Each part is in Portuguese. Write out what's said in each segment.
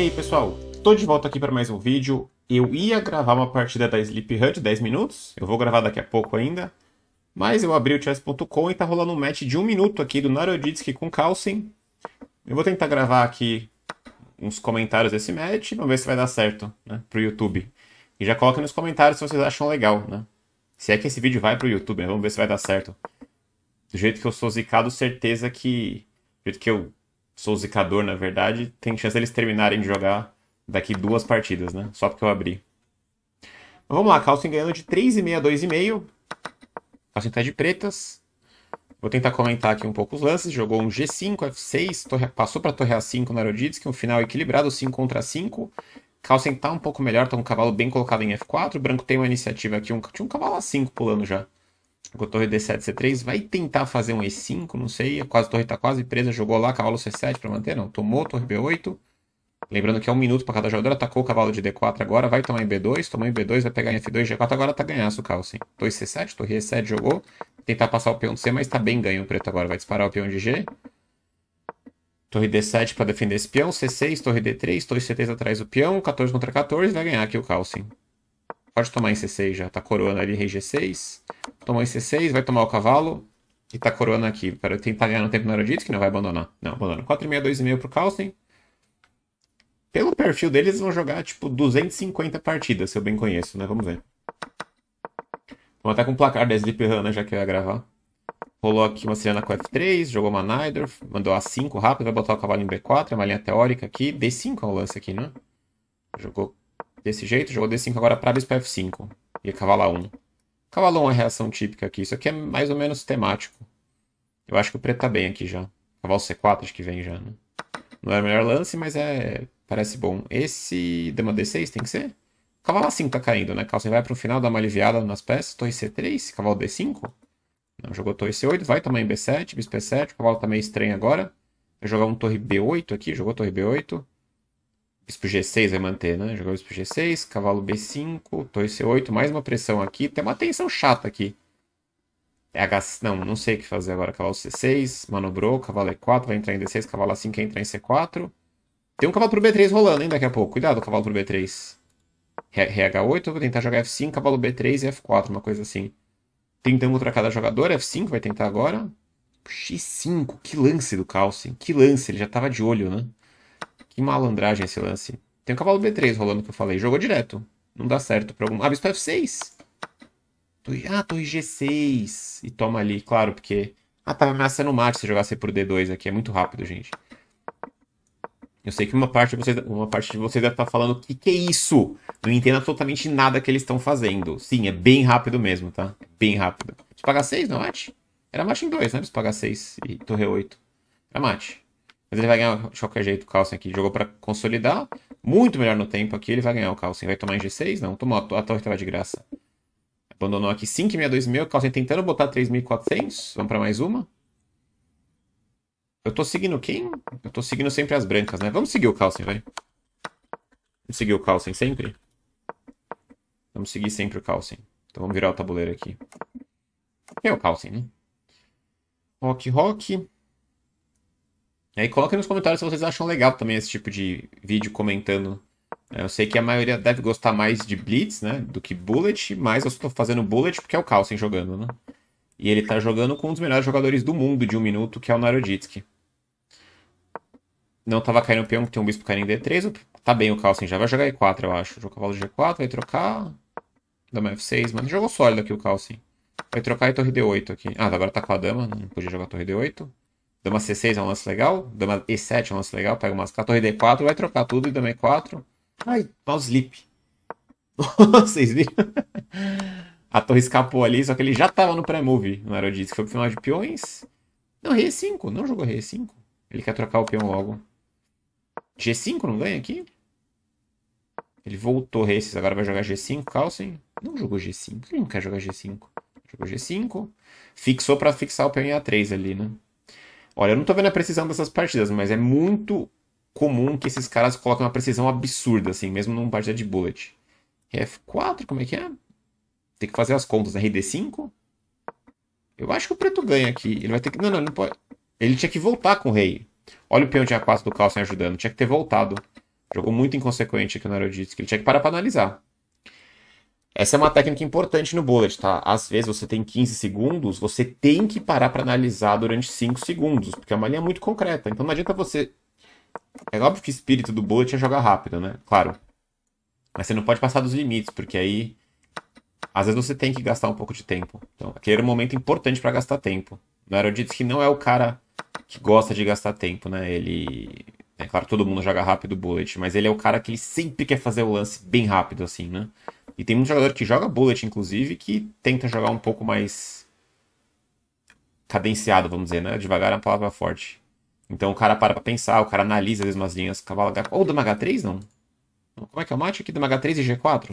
E aí pessoal, tô de volta aqui para mais um vídeo. Eu ia gravar uma partida da Sleep Hunt 10 minutos, eu vou gravar daqui a pouco ainda. Mas eu abri o chess.com e tá rolando um match de um minuto aqui do Naroditsky com Carlsen. Eu vou tentar gravar aqui uns comentários desse match, vamos ver se vai dar certo né, pro YouTube. E já coloca nos comentários se vocês acham legal, né? Se é que esse vídeo vai pro YouTube, né? vamos ver se vai dar certo. Do jeito que eu sou zicado, certeza que... Do jeito que eu sou zicador, na verdade, tem chance deles terminarem de jogar daqui duas partidas, né? Só porque eu abri. vamos lá, Carlsen ganhando de 3,5 a 2,5. Carlsen tá de pretas. Vou tentar comentar aqui um pouco os lances. Jogou um G5, F6, torre... passou para torre A5 na Aeroditsky, um final equilibrado, 5 contra 5. Carlsen tá um pouco melhor, tá um cavalo bem colocado em F4. O branco tem uma iniciativa aqui, um... tinha um cavalo A5 pulando já com a torre D7, C3, vai tentar fazer um E5, não sei, quase, a torre está quase presa, jogou lá, cavalo C7 para manter, não, tomou, torre B8, lembrando que é um minuto para cada jogador, atacou o cavalo de D4 agora, vai tomar em B2, tomou em B2, vai pegar em F2, G4, agora tá ganhaço o carro, sim, 2 C7, torre E7, jogou, tentar passar o peão de C, mas tá bem ganho o preto agora, vai disparar o peão de G, Torre D7 para defender esse peão, C6, torre D3, torre C3 atrás do peão, 14 contra 14, vai ganhar aqui o sim Pode tomar em C6 já. Tá coroando ali em rei G6. Tomou em C6, vai tomar o cavalo. E tá coroando aqui. Para tentar ganhar no tempo na hora disso, que não vai abandonar. Não, abandona. 4,5, 2,5 pro Carlsen. Pelo perfil deles, vão jogar, tipo, 250 partidas, se eu bem conheço, né? Vamos ver. Vamos até com o placar da Sleep já que eu ia gravar. Rolou aqui uma Siriana com F3, jogou uma Nidor, mandou A5 rápido, vai botar o cavalo em B4, é uma linha teórica aqui. D5 é o lance aqui, né? Jogou desse jeito, jogou D5 agora para bispo F5 e cavalo A1. Cavalo A1 é a é reação típica aqui, isso aqui é mais ou menos temático. Eu acho que o preto tá bem aqui já. Cavalo C4 acho que vem já, né? Não é o melhor lance, mas é parece bom. Esse dama D6 tem que ser? Cavalo A5 tá caindo, né? Calça vai pro final, dá uma aliviada nas peças. Torre C3, cavalo D5. Não, jogou torre C8, vai em B7, bispo E7. O cavalo tá meio estranho agora. Vai jogar um torre B8 aqui, jogou torre B8. Isso pro G6 vai manter, né? Jogar isso pro G6, cavalo B5, torre C8, mais uma pressão aqui. Tem uma tensão chata aqui. É H... Não, não sei o que fazer agora. Cavalo C6, manobrou, cavalo E4, vai entrar em D6, cavalo A5 vai entrar em C4. Tem um cavalo pro B3 rolando, hein, daqui a pouco. Cuidado, cavalo pro B3. RH8, vou tentar jogar F5, cavalo B3 e F4, uma coisa assim. Tentando para cada jogador, F5 vai tentar agora. X5, que lance do Carlsen, que lance, ele já tava de olho, né? Que malandragem esse lance. Tem o um cavalo B3 rolando que eu falei. Jogou direto. Não dá certo pra algum. Ah, bispo F6. Ah, torre G6. E toma ali, claro, porque. Ah, tava ameaçando o mate se jogasse por D2 aqui. É muito rápido, gente. Eu sei que uma parte de vocês, uma parte de vocês deve estar tá falando que que é isso? Não entendo absolutamente nada que eles estão fazendo. Sim, é bem rápido mesmo, tá? Bem rápido. Bispo H6, não é mate? Era mate em 2, né? Bispo H6 e torre 8. Era mate. Mas ele vai ganhar de qualquer jeito o Carlsen aqui. Jogou para consolidar. Muito melhor no tempo aqui. Ele vai ganhar o Carlsen. Vai tomar em G6? Não, tomou. A torre tava de graça. Abandonou aqui 5.62000. Carlsen tentando botar 3.400. Vamos para mais uma. Eu tô seguindo quem? Eu tô seguindo sempre as brancas, né? Vamos seguir o Carlsen, vai. Vamos seguir o Carlsen sempre? Vamos seguir sempre o Carlsen. Então vamos virar o tabuleiro aqui. é o Carlsen, né? Rock, rock e coloquem nos comentários se vocês acham legal também esse tipo de vídeo comentando. É, eu sei que a maioria deve gostar mais de Blitz, né? Do que Bullet, mas eu estou fazendo Bullet porque é o Carlsen jogando, né? E ele está jogando com um dos melhores jogadores do mundo de um minuto, que é o Naroditsky. Não estava caindo o peão, que tem um bispo caindo em D3. Tá bem o Carlsen, já vai jogar E4, eu acho. Jogou cavalo G4, vai trocar. Dama F6, mano. Jogou sólido aqui o Carlsen. Vai trocar e torre D8 aqui. Ah, agora tá com a dama, não podia jogar torre D8. Dama C6 é um lance legal. Dama E7 é um lance legal. Pega umas torre D4, vai trocar tudo e dama E4. Ai, mal slip, Vocês viram? A torre escapou ali, só que ele já tava no pré-move não no Aerodisc. Foi pro final de peões. Não, rei 5 é Não jogou rei 5 é Ele quer trocar o peão logo. G5 não ganha aqui? Ele voltou rei 6. Agora vai jogar G5, Calcem. Não jogou G5. Ele não quer jogar G5. Jogou G5. Fixou para fixar o peão em A3 ali, né? Olha, eu não tô vendo a precisão dessas partidas, mas é muito comum que esses caras coloquem uma precisão absurda, assim, mesmo numa partida de bullet. F4, como é que é? Tem que fazer as contas. Né? RD5? Eu acho que o preto ganha aqui. Ele vai ter que. Não, não, não pode. Ele tinha que voltar com o rei. Olha o peão de A4 do Carlsen ajudando. Tinha que ter voltado. Jogou muito inconsequente aqui no que Ele tinha que parar pra analisar. Essa é uma técnica importante no bullet, tá? Às vezes você tem 15 segundos, você tem que parar para analisar durante 5 segundos, porque é uma linha muito concreta. Então não adianta você. É óbvio que o espírito do bullet é jogar rápido, né? Claro. Mas você não pode passar dos limites, porque aí. Às vezes você tem que gastar um pouco de tempo. Então, aquele era um momento importante para gastar tempo. era Aerodits que não é o cara que gosta de gastar tempo, né? Ele. É claro, todo mundo joga rápido o bullet, mas ele é o cara que ele sempre quer fazer o lance bem rápido, assim, né? E tem muito jogador que joga bullet, inclusive, que tenta jogar um pouco mais cadenciado, vamos dizer, né? Devagar é uma palavra forte. Então o cara para pra pensar, o cara analisa as umas linhas, cavalo h Ou oh, dama H3, não? Como é que é o mate aqui? Dama H3 e G4?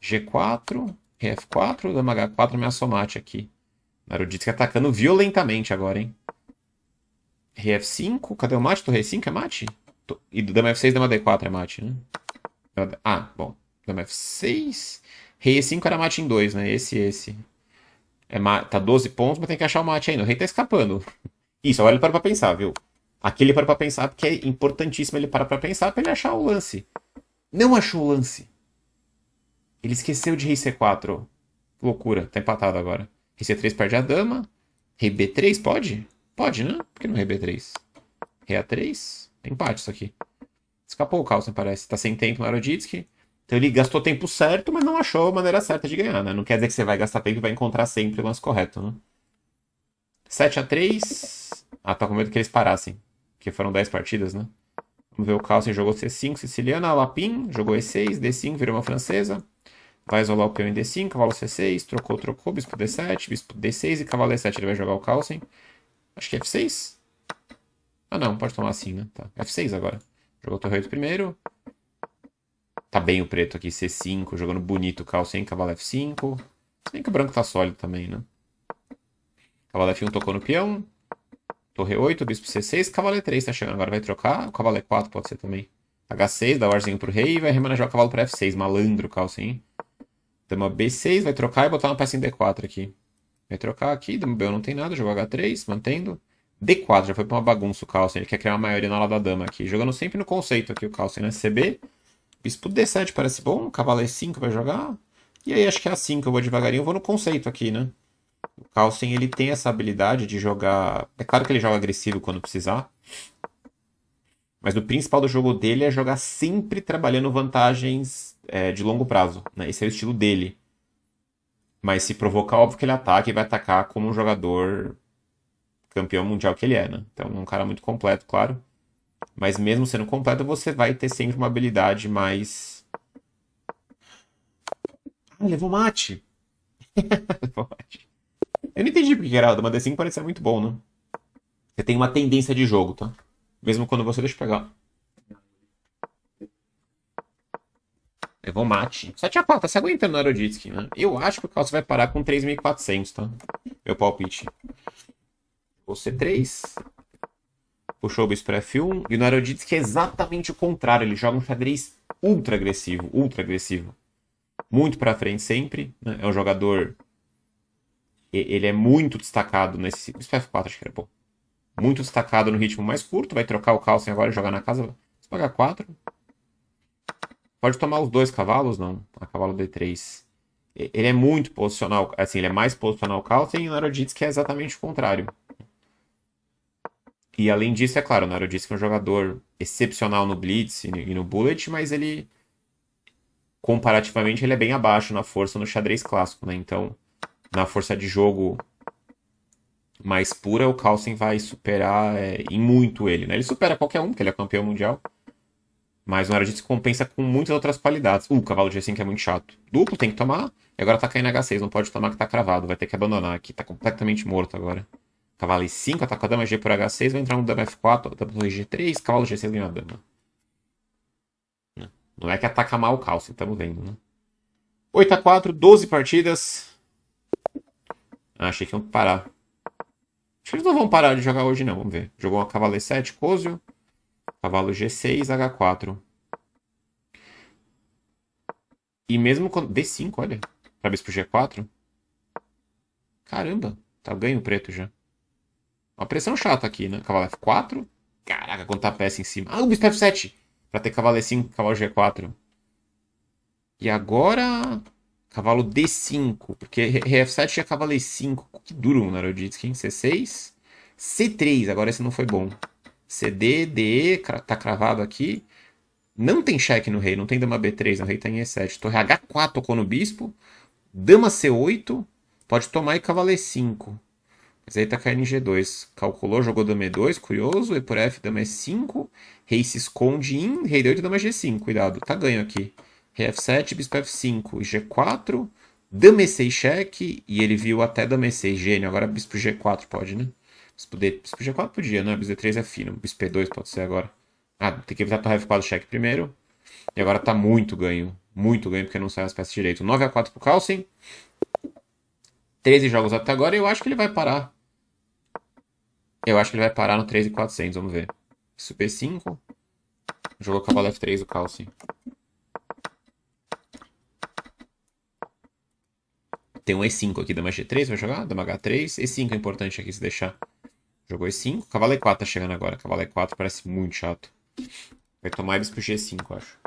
G4, F4, dama H4, me somate aqui. Naruditsky tá atacando violentamente agora, hein? RF5, cadê o mate? Torre 5 é mate? E do dama F6, dama D4 é mate, né? Ah, bom. Dama F6. Rei E5 era mate em 2, né? Esse esse. É, tá 12 pontos, mas tem que achar o mate ainda. O rei tá escapando. Isso, agora ele para pra pensar, viu? Aqui ele para pra pensar, porque é importantíssimo ele para pra pensar pra ele achar o lance. Não achou o lance. Ele esqueceu de rei C4. Loucura, tá empatado agora. Rei C3 perde a dama. Rei B3 pode? Pode, né? Por que não rei B3? Rei A3? Empate isso aqui. Escapou o caos, parece. Tá sem tempo no Aroditsky. Então ele gastou tempo certo, mas não achou a maneira certa de ganhar, né? Não quer dizer que você vai gastar tempo e vai encontrar sempre o lance correto, né? 7x3. Ah, tá com medo que eles parassem. Porque foram 10 partidas, né? Vamos ver o Carlsen jogou C5 siciliana, Lapin jogou E6, D5 virou uma francesa. Vai isolar o peão em D5, cavalo C6, trocou, trocou, bispo D7, bispo D6 e cavalo E7. Ele vai jogar o Carlsen. Acho que é F6. Ah não, pode tomar assim, né? Tá. F6 agora. Jogou o 8 primeiro, Tá bem o preto aqui, C5, jogando bonito. Cal hein? cavalo F5. Se bem que o branco tá sólido também, né? Cavalo F1 tocou no peão. Torre 8, bispo C6, cavalo E3 tá chegando. Agora vai trocar. O cavalo E4 pode ser também. H6, dá o arzinho pro rei e vai remanejar o cavalo pra F6. Malandro, calça, hein? Dama B6, vai trocar e botar uma peça em D4 aqui. Vai trocar aqui, dama B1 não tem nada, jogou H3, mantendo. D4, já foi pra uma bagunça o Carlsen, ele quer criar uma maioria na ala da dama aqui. Jogando sempre no conceito aqui o Carlsen, né? CB, Bispo D7 parece bom, cavalo E5 é vai jogar. E aí acho que é assim que eu vou devagarinho, eu vou no conceito aqui, né? O Carlsen, ele tem essa habilidade de jogar... É claro que ele joga agressivo quando precisar. Mas o principal do jogo dele é jogar sempre trabalhando vantagens é, de longo prazo. Né? Esse é o estilo dele. Mas se provocar, óbvio que ele ataca e vai atacar como um jogador campeão mundial que ele é, né? Então, um cara muito completo, claro. Mas mesmo sendo completo, você vai ter sempre uma habilidade mais. Ah, levou mate! levou mate. Eu não entendi porque, era uma D5 parecia muito bom, né? Você tem uma tendência de jogo, tá? Mesmo quando você deixa pegar. Levou mate. 7 a 4, tá se aguentando no Aeroditsky, né? Eu acho que o Calcio vai parar com 3.400, tá? Meu palpite. Você 3 o Showbiz pré-film. E o Naruto diz que é exatamente o contrário. Ele joga um xadrez ultra agressivo, ultra agressivo. Muito pra frente sempre. Né? É um jogador... Ele é muito destacado nesse... Isso F4 acho que era bom. Muito destacado no ritmo mais curto. Vai trocar o Carlsen agora e jogar na casa. Se pagar 4. Pode tomar os dois cavalos, não. A cavalo D3 ele é muito posicional, assim, ele é mais posicional o Carlsen e o que é exatamente o contrário. E além disso, é claro, né, o que é um jogador excepcional no blitz e no bullet, mas ele comparativamente ele é bem abaixo na força no xadrez clássico, né? Então, na força de jogo mais pura, o Carlsen vai superar é, em muito ele, né? Ele supera qualquer um, porque ele é campeão mundial. Mas o Narodinski compensa com muitas outras qualidades. Uh, o cavalo G5 é muito chato. Duplo tem que tomar, e agora tá caindo H6, não pode tomar que tá cravado, vai ter que abandonar aqui, tá completamente morto agora. Cavalo e5, ataca a dama, G por H6, vai entrar um dama F4, dama G3, cavalo G6 ganha a dama. Né? Não é que ataca mal o cálcio, estamos vendo, né? 8 a 4, 12 partidas. Ah, achei que iam parar. Acho que eles não vão parar de jogar hoje, não. Vamos ver. Jogou uma cavalo E7, Cozio. Cavalo G6, H4. E mesmo quando... D5, olha. Talvez pro G4. Caramba. Tá ganho preto já. Uma pressão chata aqui, né? Cavalo F4. Caraca, quanta peça em cima. Ah, o bispo F7. Pra ter cavalo E5, cavalo G4. E agora... Cavalo D5. Porque f 7 é cavalo E5. Que duro, Naroditsky, hein? C6. C3. Agora esse não foi bom. CD, DE. Tá cravado aqui. Não tem cheque no rei. Não tem dama B3. O rei tá em E7. Torre H4 tocou no bispo. Dama C8. Pode tomar e cavalo E5. Mas aí tá caindo em G2. Calculou, jogou dama E2, curioso. E por F, dama E5. Rei se esconde em. Rei D8, dama G5. Cuidado, tá ganho aqui. Rei F7, bispo F5 e G4. Dama E6 cheque. E ele viu até dama E6, gênio. Agora bispo G4 pode, né? Bispo, D... bispo G4 podia, né? Bispo D3 é fino. Bispo E2 pode ser agora. Ah, tem que evitar torre F4 cheque primeiro. E agora tá muito ganho. Muito ganho, porque não sai as peças direito. 9x4 pro Carlsen. 13 jogos até agora e eu acho que ele vai parar eu acho que ele vai parar no 3,400, vamos ver. Isso P5. Jogou cavalo F3 o Calci. Tem um E5 aqui, dama G3, vai jogar? Dama H3. E5 é importante aqui se deixar. Jogou E5. Cavalo E4 tá chegando agora. Cavalo E4 parece muito chato. Vai tomar pro G5, eu acho.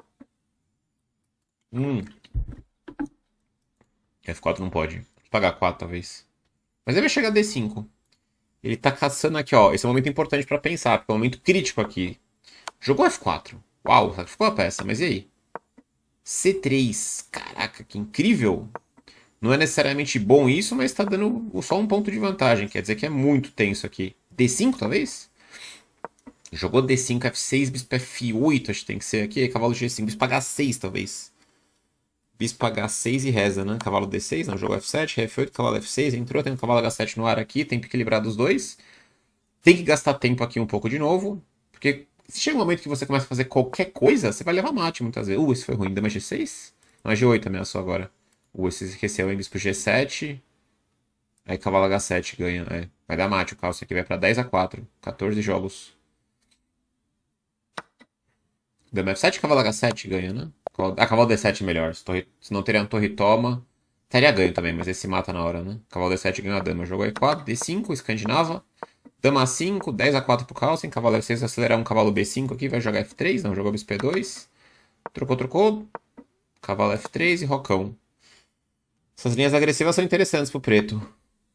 Hum. F4 não pode. Pagar 4, talvez. Mas ele vai chegar D5. Ele tá caçando aqui, ó. Esse é um momento importante para pensar, porque é um momento crítico aqui. Jogou F4. Uau, ficou a peça, mas e aí? C3. Caraca, que incrível. Não é necessariamente bom isso, mas tá dando só um ponto de vantagem. Quer dizer que é muito tenso aqui. D5, talvez? Jogou D5, F6, bispo F8, acho que tem que ser aqui. Cavalo G5, bispo H6, talvez. Bispo H6 e reza, né? Cavalo D6, não, jogo F7, F8, cavalo F6, entrou, tem um cavalo H7 no ar aqui, tem que equilibrar dos dois. Tem que gastar tempo aqui um pouco de novo, porque se chega um momento que você começa a fazer qualquer coisa, você vai levar mate muitas vezes. Uh, isso foi ruim, dama G6? Não, é G8 ameaçou agora. Uh, esse esqueceu, hein, bispo G7. Aí cavalo H7 ganha, é. Vai dar mate o calço aqui, vai pra 10 a 4, 14 jogos. Dama F7, cavalo H7 ganha, né? A cavalo D7 melhor. Se, torre... Se não teria a torre toma, teria ganho também, mas esse mata na hora, né? Cavalo D7 ganha a dama. Jogou E4, D5, escandinava. Dama A5, 10 A4 pro Carlsen. Cavalo F6, acelerar um cavalo B5 aqui, vai jogar F3, não, jogou bisp 2 Trocou, trocou. Cavalo F3 e rocão. Essas linhas agressivas são interessantes pro preto.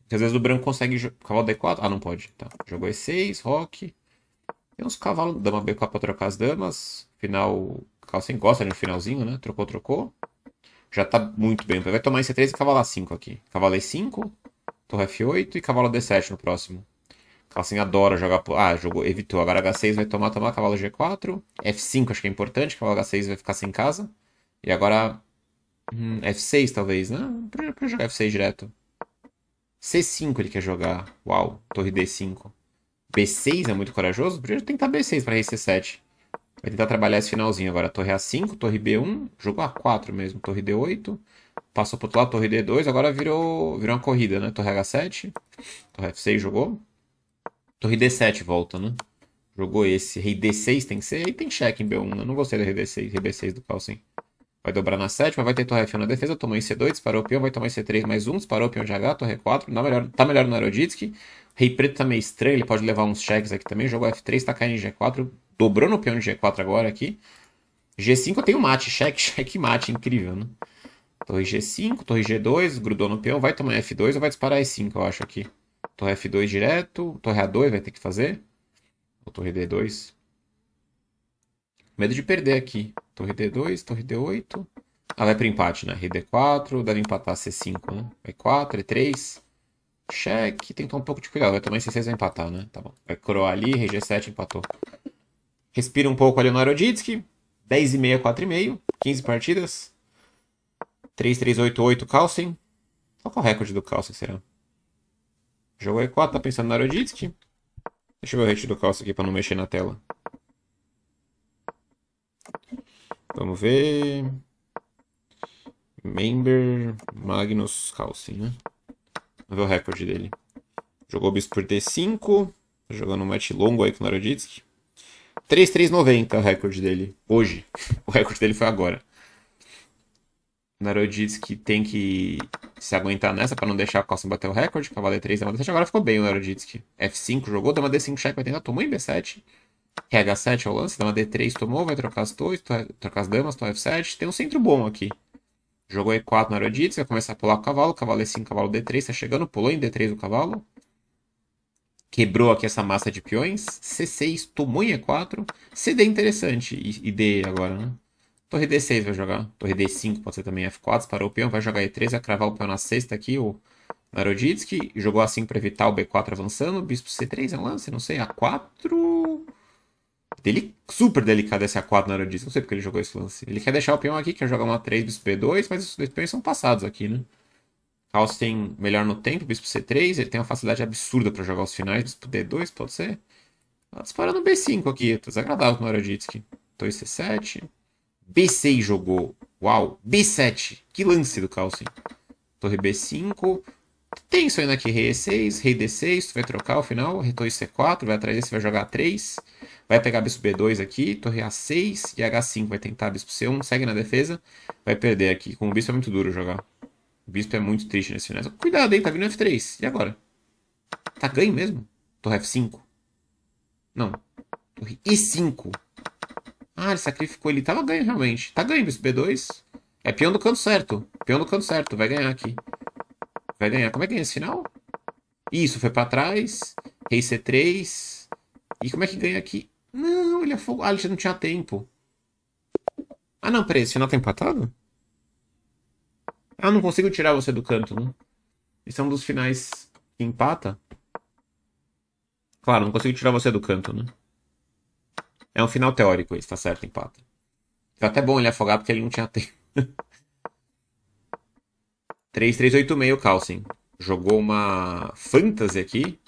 Porque às vezes o branco consegue. Cavalo D4. Ah, não pode. Tá. Jogou E6, rock. Tem uns cavalos. Dama B4 pra trocar as damas. Final Calça encosta ali no finalzinho, né? Trocou, trocou. Já tá muito bem. Vai tomar em C3 e cavalo A5 aqui. Cavalo E5, torre F8 e cavalo D7 no próximo. Calcinha adora jogar. Ah, jogou, evitou. Agora H6 vai tomar, tomar cavalo G4. F5 acho que é importante. Cavalo H6 vai ficar sem casa. E agora. Hum, F6 talvez, né? Pra, pra jogar F6 direto. C5 ele quer jogar. Uau, torre D5. B6 é muito corajoso. Podia tentar B6 pra rei C7. Vai tentar trabalhar esse finalzinho agora. Torre A5, torre B1, jogou A4 mesmo, torre D8. Passou pro outro lado, torre D2, agora virou, virou uma corrida, né? Torre H7, torre F6 jogou. Torre D7 volta, né? Jogou esse, rei D6 tem que ser, Aí tem cheque em B1, Eu não gostei do rei D6, rei B6 do Carlsen. Vai dobrar na 7, mas vai ter torre F1 na defesa, tomou em C2, disparou o peão, vai tomar em C3 mais um, disparou o peão de H, torre E4, tá melhor, tá melhor no Aeroditsky. Rei preto tá meio é estranho, ele pode levar uns cheques aqui também, jogou F3, tá caindo em G4, Dobrou no peão de G4 agora aqui. G5 eu tenho mate, cheque, cheque, mate, incrível, né? Torre G5, torre G2, grudou no peão, vai tomar F2 ou vai disparar E5, eu acho aqui. Torre F2 direto, torre A2 vai ter que fazer. Ou torre D2. Medo de perder aqui. Torre D2, torre D8. Ah, vai para empate, né? RD4, deve empatar C5, né? E4, E3. Cheque, tem que tomar um pouco de cuidado. Vai tomar C6 vai empatar, né? Tá bom. Vai coroar ali, RG7 empatou. Respira um pouco ali no Aeroditsky. 10,5, 4,5. 15 partidas. 3,388 Carlsen. Qual é o recorde do Carlsen, será? Jogou E4, tá pensando no Aeroditsky. Deixa eu ver o rate do Carlsen aqui pra não mexer na tela. Vamos ver. Member Magnus Carlsen, né? Vamos ver o recorde dele. Jogou bispo por D5. Tá jogando um match longo aí com o Naroditsky. 3,390 o recorde dele. Hoje. O recorde dele foi agora. O Naruto diz que tem que se aguentar nessa pra não deixar a Costa bater o recorde. Cavalo E3, Dama D7. Agora ficou bem o Naroditsky. F5 jogou, Dama D5, cheque 80, tomou em B7. RH7 é o lance, Dama D3 tomou, vai trocar as torres, trocar as damas, toma F7. Tem um centro bom aqui. Jogou E4 Naroditsky, vai começar a pular o cavalo. Cavalo E5, cavalo D3, tá chegando, pulou em D3 o cavalo quebrou aqui essa massa de peões. C6 tomou em E4. CD é interessante. E, D agora, né? Torre D6 vai jogar. Torre D5 pode ser também F4. Disparou o peão, vai jogar E3, vai cravar o peão na sexta aqui, o Naroditsky. Jogou assim para evitar o B4 avançando. Bispo C3 é um lance, não sei. A4... Deli... Super delicado esse A4 Naroditsky. Não sei porque ele jogou esse lance. Ele quer deixar o peão aqui, quer jogar uma 3, bispo B2, mas os dois peões são passados aqui, né? tem melhor no tempo, bispo C3, ele tem uma facilidade absurda para jogar os finais, bispo D2, pode ser? Tá disparando B5 aqui, tá desagradável com o Noroditsky. Torre C7. B6 jogou. Uau, B7. Que lance do Carlsen. Torre B5. Tem isso ainda aqui, rei E6, rei D6, tu vai trocar o final, retorno C4, vai atrás desse, vai jogar 3, vai pegar bispo B2 aqui, torre A6 e H5, vai tentar bispo C1, segue na defesa, vai perder aqui, com o bispo é muito duro jogar. O bispo é muito triste nesse final. Cuidado aí, tá vindo F3. E agora? Tá ganho mesmo? Torre F5? Não. Torre e 5 Ah, ele sacrificou. Ele tava ganho realmente. Tá ganho, bispo B2. É peão do canto certo. Peão do canto certo. Vai ganhar aqui. Vai ganhar. Como é que ganha esse final? Isso, foi pra trás. Rei C3. E como é que ganha aqui? Não, ele afogou. Ah, ele já não tinha tempo. Ah, não, peraí. Esse final tá empatado? Ah, não consigo tirar você do canto, né? Esse é um dos finais que empata. Claro, não consigo tirar você do canto, né? É um final teórico esse, tá certo, empata. Foi tá até bom ele afogar porque ele não tinha tempo. 3386 o Carlsen. Jogou uma Fantasy aqui.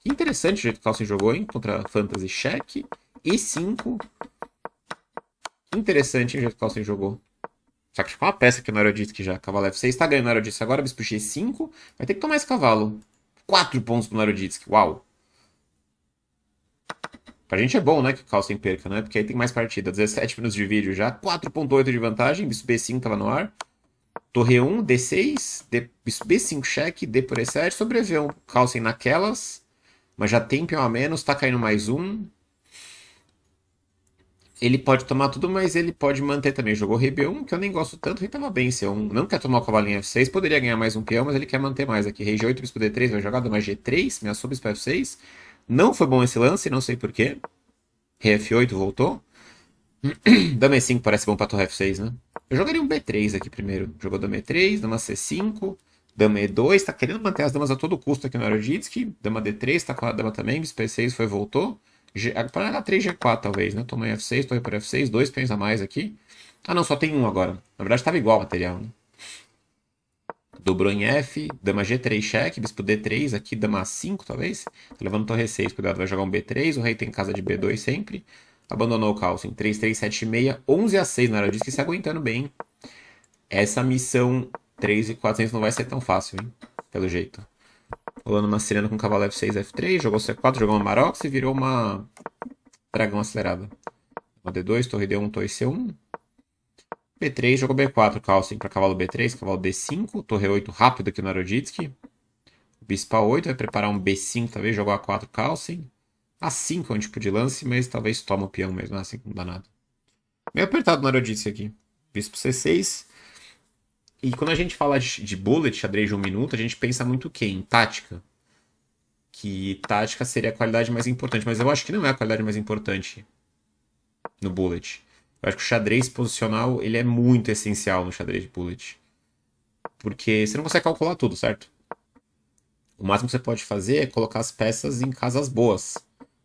Que interessante o jeito que o Carlsen jogou, hein? Contra Fantasy Check. E 5. Interessante o jeito que o Carlsen jogou. Só que ficou tipo, uma peça aqui no Aerodisc já. Cavalo F6 tá ganhando no Aerodisc agora, Bispo G5. Vai ter que tomar esse cavalo. 4 pontos pro Aerodisc, uau. Pra gente é bom, né, que o Carlsen perca, né? Porque aí tem mais partida. 17 minutos de vídeo já. 4.8 de vantagem, Bispo B5 tava no ar. Torre 1, D6, D, Bispo B5 cheque, D por E7. Sobreviveu o Carlsen naquelas. Mas já tem peão a menos, tá caindo mais um ele pode tomar tudo, mas ele pode manter também. Jogou rei B1, que eu nem gosto tanto, ele tava bem. Se um não quer tomar o cavalinho F6, poderia ganhar mais um peão, mas ele quer manter mais aqui. Rei G8, bispo D3, vai jogar dama G3, minha subs para F6. Não foi bom esse lance, não sei porquê. Rei F8 voltou. dama E5 parece bom para torre F6, né? Eu jogaria um B3 aqui primeiro. Jogou dama E3, dama C5, dama E2. Tá querendo manter as damas a todo custo aqui no Aeroditsky. Dama D3, tá com a dama também, bispo E6 foi, voltou. G, para H3, G4 talvez, né? em F6, torre por F6, dois peões a mais aqui. Ah não, só tem um agora. Na verdade estava igual o material, né? Dobrou em F, dama G3 cheque, bispo D3, aqui dama A5 talvez. Tá levando torre 6, cuidado, vai jogar um B3, o rei tem casa de B2 sempre. Abandonou o calço em 3, 3, 7, 6, 11 a 6 na hora disso que se aguentando bem. Essa missão 3 e 400 não vai ser tão fácil, hein? Pelo jeito rolando uma Sirena com cavalo F6, F3, jogou C4, jogou uma Marox e virou uma dragão acelerada. Uma D2, torre D1, torre C1. B3, jogou B4, Carlsen para cavalo B3, cavalo D5, torre 8 rápido aqui no Aroditsky. Bispo A8, vai preparar um B5, talvez jogou A4, Carlsen. A5 é um tipo de lance, mas talvez toma o peão mesmo, assim não dá nada. Meio apertado no Aroditsky aqui. Bispo C6, e quando a gente fala de bullet, xadrez de um minuto, a gente pensa muito o quê? Em tática. Que tática seria a qualidade mais importante. Mas eu acho que não é a qualidade mais importante no bullet. Eu acho que o xadrez posicional ele é muito essencial no xadrez de bullet. Porque você não consegue calcular tudo, certo? O máximo que você pode fazer é colocar as peças em casas boas.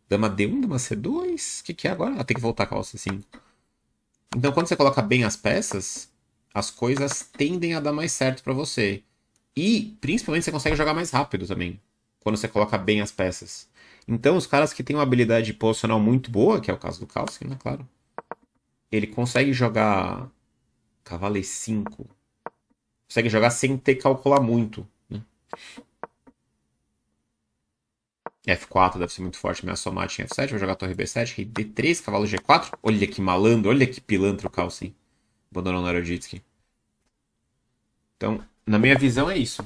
Dama D1, dama C2. O que, que é agora? Ah, tem que voltar a calça sim. Então, quando você coloca bem as peças, as coisas tendem a dar mais certo para você. E, principalmente, você consegue jogar mais rápido também, quando você coloca bem as peças. Então, os caras que têm uma habilidade posicional muito boa, que é o caso do Kalski, né, claro, ele consegue jogar e 5. Consegue jogar sem ter que calcular muito. Né? F4 deve ser muito forte, minha somate em F7, vou jogar torre B7, rei D3, cavalo G4. Olha que malandro, olha que pilantra o Kalski. Bodono Naroditsky. Então, na minha visão, é isso.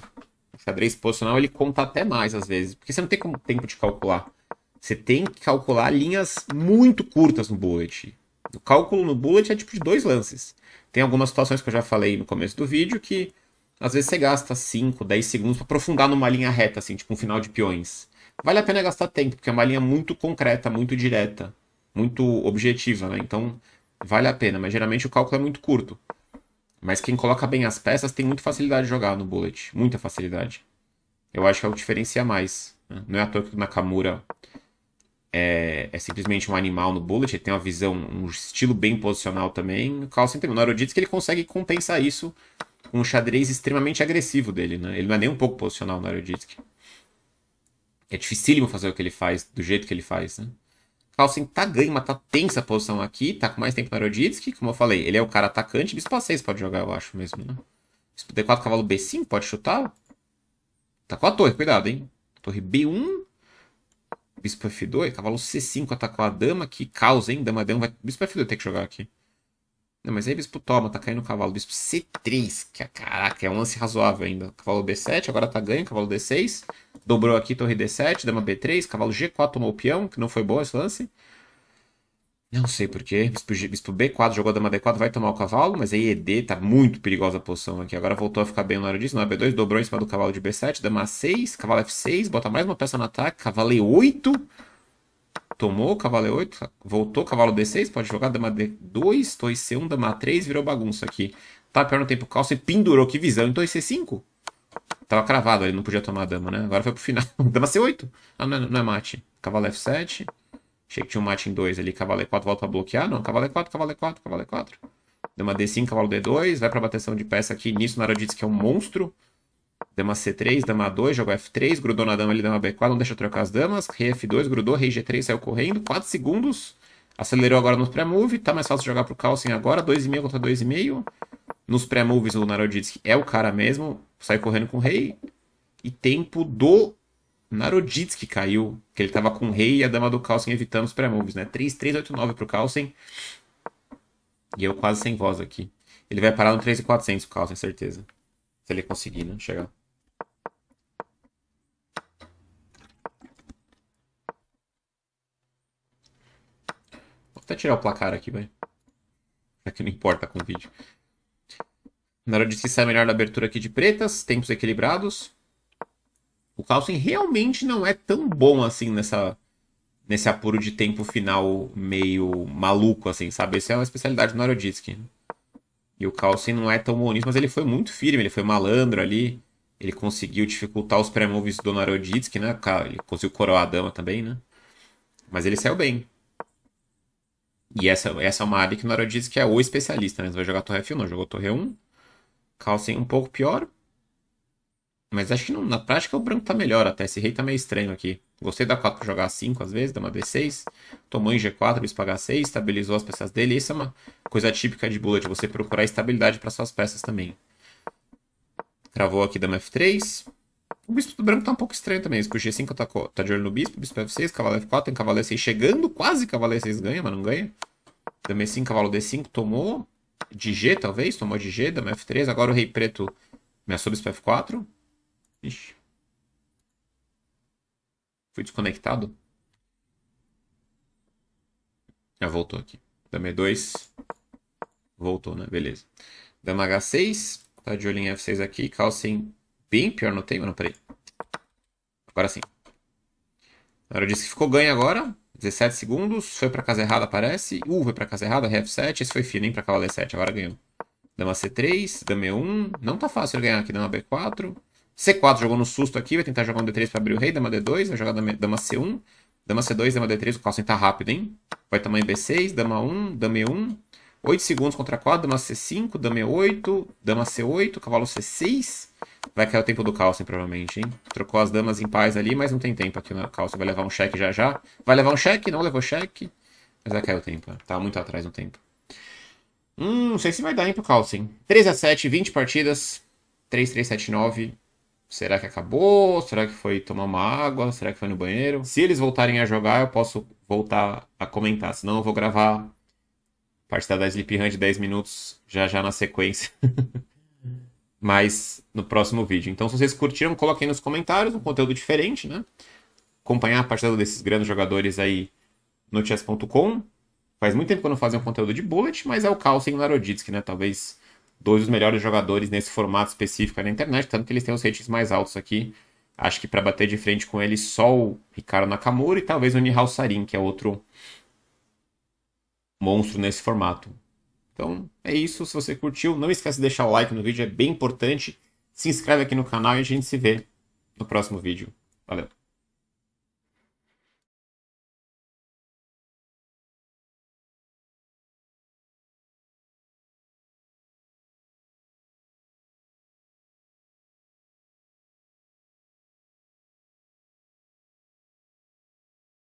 O xadrez posicional ele conta até mais às vezes, porque você não tem como, tempo de calcular. Você tem que calcular linhas muito curtas no bullet. O cálculo no bullet é tipo de dois lances. Tem algumas situações que eu já falei no começo do vídeo que às vezes você gasta 5, 10 segundos para aprofundar numa linha reta, assim, tipo um final de peões. Vale a pena gastar tempo, porque é uma linha muito concreta, muito direta, muito objetiva, né? Então, vale a pena, mas geralmente o cálculo é muito curto. Mas quem coloca bem as peças tem muita facilidade de jogar no bullet, muita facilidade. Eu acho que é o que diferencia mais. Né? Não é à toa que o Nakamura é, é, simplesmente um animal no bullet, ele tem uma visão, um estilo bem posicional também. O Carlsen tem o Noroditz que ele consegue compensar isso com um xadrez extremamente agressivo dele, né? Ele não é nem um pouco posicional no Noroditz. É dificílimo fazer o que ele faz, do jeito que ele faz, né? Carlsen assim, tá ganho, mas tá tensa a posição aqui, tá com mais tempo na Roditsky, como eu falei, ele é o cara atacante, bispo A6 pode jogar, eu acho mesmo, né? Bispo D4, cavalo B5, pode chutar? Tá com a torre, cuidado, hein? Torre B1, bispo F2, cavalo C5 atacou a dama, que causa, hein? Dama D1, vai... bispo F2 tem que jogar aqui. Não, mas aí bispo toma, tá caindo o cavalo. Bispo C3, que é, caraca, é um lance razoável ainda. Cavalo B7, agora tá ganho, cavalo D6. Dobrou aqui, torre D7, dama B3, cavalo G4 tomou o peão, que não foi bom esse lance. Não sei porquê. Bispo, bispo B4 jogou a dama D4, vai tomar o cavalo, mas aí ED tá muito perigosa a posição aqui. Agora voltou a ficar bem na hora disso. Não, B2, dobrou em cima do cavalo de B7, dama A6, cavalo F6, bota mais uma peça no ataque, cavalo E8. Tomou, cavalo E8, voltou, cavalo D6, pode jogar, dama D2, 2 C1, dama 3, virou bagunça aqui. Tá pior no tempo calça e pendurou, que visão, então C5. Tava cravado, ele não podia tomar a dama, né? Agora foi pro final. Dama C8. Ah, não é, não é mate. Cavalo F7. Achei que tinha um mate em 2 ali. Cavalo E4 volta pra bloquear. Não, cavalo E4, cavalo E4, cavalo E4. Dama D5, cavalo D2. Vai pra bateção de peça aqui. Nisso, disse que é um monstro. Dama C3, dama 2, joga F3, grudou na dama ali, dama B4, não deixa trocar as damas. Rei F2, grudou, rei G3, saiu correndo. 4 segundos. Acelerou agora nos pré-move. Tá mais fácil jogar pro Carlsen agora. 2,5 contra 2,5. Nos pré-moves, o Naroditsky é o cara mesmo. Sai correndo com o rei. E tempo do Naroditsky caiu. Que ele tava com o rei e a dama do Carlsen evitando os pré-moves, né? 3, 3, 8, 9 pro Carlsen. E eu quase sem voz aqui. Ele vai parar no 3,400 o Carlsen, é certeza. Se ele conseguir, né? Chegar. até tirar o placar aqui, vai. Já é que não importa com o vídeo. Naro disse sai melhor na abertura aqui de pretas, tempos equilibrados. O Carlsen realmente não é tão bom assim nessa nesse apuro de tempo final meio maluco, assim, sabe? Essa é uma especialidade do Naroditsky. E o Carlsen não é tão bom nisso, mas ele foi muito firme, ele foi malandro ali. Ele conseguiu dificultar os pré-moves do Naroditsky, né? Ele conseguiu coroar a dama também, né? Mas ele saiu bem. E essa, essa é uma área que o Naro diz que é o especialista, né? Você vai jogar torre F1, não jogou torre 1. Calcem um pouco pior. Mas acho que não, na prática o branco tá melhor até. Esse rei tá meio estranho aqui. Gostei da 4 pra jogar 5 às vezes, dá uma D6. Tomou em G4, bispo H6, estabilizou as peças dele. Isso é uma coisa típica de bullet, você procurar estabilidade para suas peças também. Travou aqui dama F3. O bispo do branco tá um pouco estranho também. Porque o G5 tá, tá de olho no bispo, bispo F6, cavalo F4, tem cavalo E6 chegando, quase cavalo E6 ganha, mas não ganha. Dama E5, cavalo D5, tomou de G, talvez, tomou de G, dama F3, agora o rei preto me assou bispo F4. Ixi. Fui desconectado. Já ah, voltou aqui. Dama E2. Voltou, né? Beleza. Dama H6. Tá de olho em F6 aqui. Calça em Bem pior no tempo. Não, peraí. Agora sim. Na hora disso que ficou ganho agora. 17 segundos. Foi pra casa errada, parece. uh, foi pra casa errada. Ref 7. Esse foi fino, hein? Pra cavalo é E7. Agora ganhou. Dama C3. Dama E1. Não tá fácil ele ganhar aqui. Dama B4. C4 jogou no susto aqui. Vai tentar jogar um D3 pra abrir o rei. Dama D2. Vai jogar dama, dama C1. Dama C2, dama D3. O Carlsen tá rápido, hein? Vai tamanho B6. Dama 1. Dama E1. 8 segundos contra 4, dama C5, dama E8, dama C8, cavalo C6. Vai cair o tempo do Carlsen, provavelmente, hein? Trocou as damas em paz ali, mas não tem tempo aqui no Carlsen. Vai levar um cheque já já. Vai levar um cheque, não levou cheque. Mas vai cair o tempo, né? tá muito atrás no tempo. Hum, não sei se vai dar, hein, pro Carlsen. 3 a 7, 20 partidas. 3, 3, 7, 9. Será que acabou? Será que foi tomar uma água? Será que foi no banheiro? Se eles voltarem a jogar, eu posso voltar a comentar. Senão eu vou gravar Partida da Sleep de 10 minutos, já já na sequência. Mas no próximo vídeo. Então, se vocês curtiram, coloquem nos comentários um conteúdo diferente, né? Acompanhar a partida desses grandes jogadores aí no chess.com. Faz muito tempo que eu não fazia um conteúdo de bullet, mas é o Carlsen e o Naroditsky, né? Talvez dois dos melhores jogadores nesse formato específico na internet, tanto que eles têm os ratings mais altos aqui. Acho que para bater de frente com ele só o Ricardo Nakamura e talvez o Nihal Sarin, que é outro monstro nesse formato. Então é isso, se você curtiu, não esquece de deixar o like no vídeo, é bem importante. Se inscreve aqui no canal e a gente se vê no próximo vídeo. Valeu!